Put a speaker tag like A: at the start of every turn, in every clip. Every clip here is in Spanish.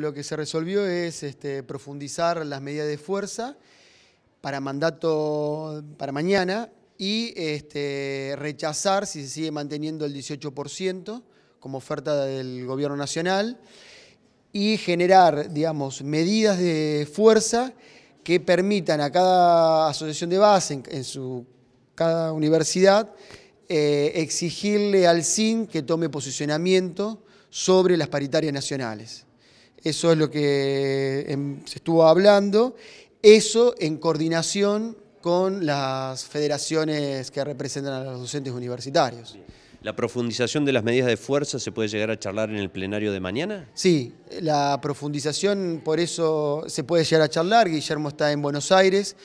A: Lo que se resolvió es este, profundizar las medidas de fuerza para mandato para mañana y este, rechazar si se sigue manteniendo el 18% como oferta del gobierno nacional y generar, digamos, medidas de fuerza que permitan a cada asociación de base, en, su, cada universidad, eh, exigirle al SIN que tome posicionamiento sobre las paritarias nacionales. Eso es lo que em, se estuvo hablando. Eso en coordinación con las federaciones que representan a los docentes universitarios.
B: ¿La profundización de las medidas de fuerza se puede llegar a charlar en el plenario de mañana?
A: Sí, la profundización por eso se puede llegar a charlar. Guillermo está en Buenos Aires,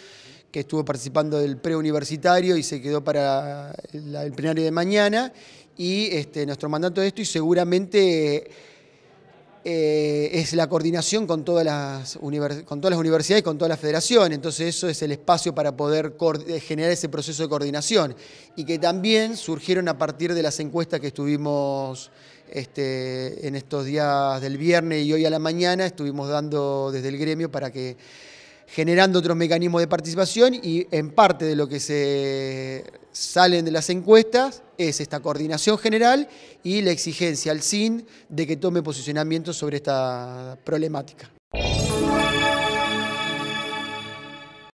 A: que estuvo participando del preuniversitario y se quedó para el plenario de mañana. Y este, nuestro mandato es esto y seguramente eh, es la coordinación con todas, las con todas las universidades y con toda la federación. Entonces eso es el espacio para poder eh, generar ese proceso de coordinación y que también surgieron a partir de las encuestas que estuvimos este, en estos días del viernes y hoy a la mañana, estuvimos dando desde el gremio para que generando otros mecanismos de participación y en parte de lo que se salen de las encuestas es esta coordinación general y la exigencia al SIN de que tome posicionamiento sobre esta problemática.